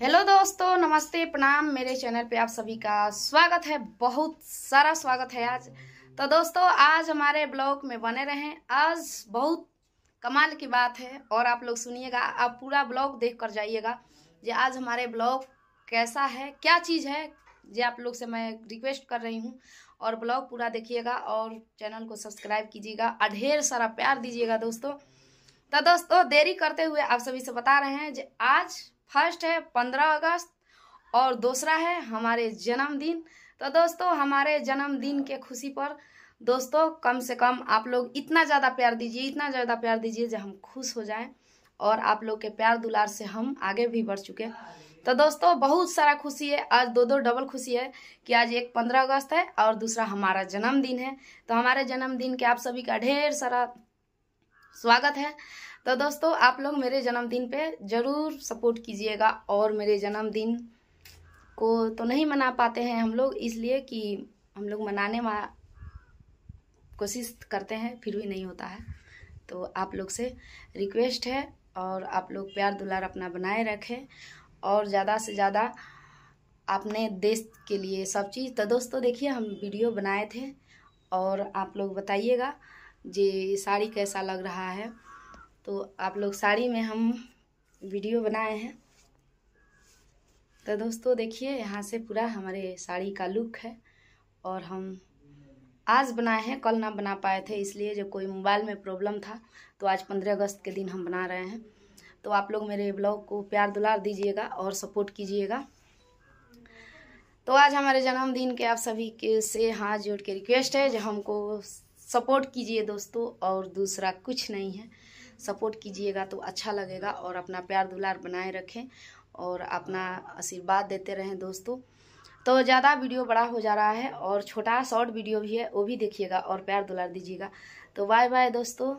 hello दोस्तों नमस्ते प्रणाम मेरे चैनल पे आप सभी का स्वागत है बहुत सारा स्वागत है आज तो दोस्तों आज हमारे ब्लॉग में बने रहें आज बहुत कमाल की बात है और आप लोग सुनिएगा आप पूरा ब्लॉग देख कर जाइएगा जे आज हमारे ब्लॉग कैसा है क्या चीज़ है जे आप लोग से मैं रिक्वेस्ट कर रही हूँ और ब्लॉग पूरा देखिएगा और चैनल को सब्सक्राइब कीजिएगा ढेर सारा प्यार दीजिएगा दोस्तों तो दोस्तों देरी करते हुए आप सभी से बता रहे हैं जो आज फर्स्ट है पंद्रह अगस्त और दूसरा है हमारे जन्मदिन तो दोस्तों हमारे जन्मदिन के खुशी पर दोस्तों कम से कम आप लोग इतना ज़्यादा प्यार दीजिए इतना ज़्यादा प्यार दीजिए जो हम खुश हो जाएं और आप लोग के प्यार दुलार से हम आगे भी बढ़ चुके तो दोस्तों बहुत सारा खुशी है आज दो दो डबल खुशी है कि आज एक पंद्रह अगस्त है और दूसरा हमारा जन्मदिन है तो हमारे जन्मदिन के आप सभी का ढेर सारा स्वागत है तो दोस्तों आप लोग मेरे जन्मदिन पे ज़रूर सपोर्ट कीजिएगा और मेरे जन्मदिन को तो नहीं मना पाते हैं हम लोग इसलिए कि हम लोग मनाने में कोशिश करते हैं फिर भी नहीं होता है तो आप लोग से रिक्वेस्ट है और आप लोग प्यार दुलार अपना बनाए रखें और ज़्यादा से ज़्यादा अपने देश के लिए सब चीज़ तो दोस्तों देखिए हम वीडियो बनाए थे और आप लोग बताइएगा जी साड़ी कैसा लग रहा है तो आप लोग साड़ी में हम वीडियो बनाए हैं तो दोस्तों देखिए यहाँ से पूरा हमारे साड़ी का लुक है और हम आज बनाए हैं कल ना बना पाए थे इसलिए जब कोई मोबाइल में प्रॉब्लम था तो आज पंद्रह अगस्त के दिन हम बना रहे हैं तो आप लोग मेरे ब्लॉग को प्यार दुलार दीजिएगा और सपोर्ट कीजिएगा तो आज हमारे जन्मदिन के आप सभी के से हाथ जोड़ के रिक्वेस्ट है जो हमको सपोर्ट कीजिए दोस्तों और दूसरा कुछ नहीं है सपोर्ट कीजिएगा तो अच्छा लगेगा और अपना प्यार दुलार बनाए रखें और अपना आशीर्वाद देते रहें दोस्तों तो ज़्यादा वीडियो बड़ा हो जा रहा है और छोटा शॉर्ट वीडियो भी है वो भी देखिएगा और प्यार दुलार दीजिएगा तो बाय बाय दोस्तों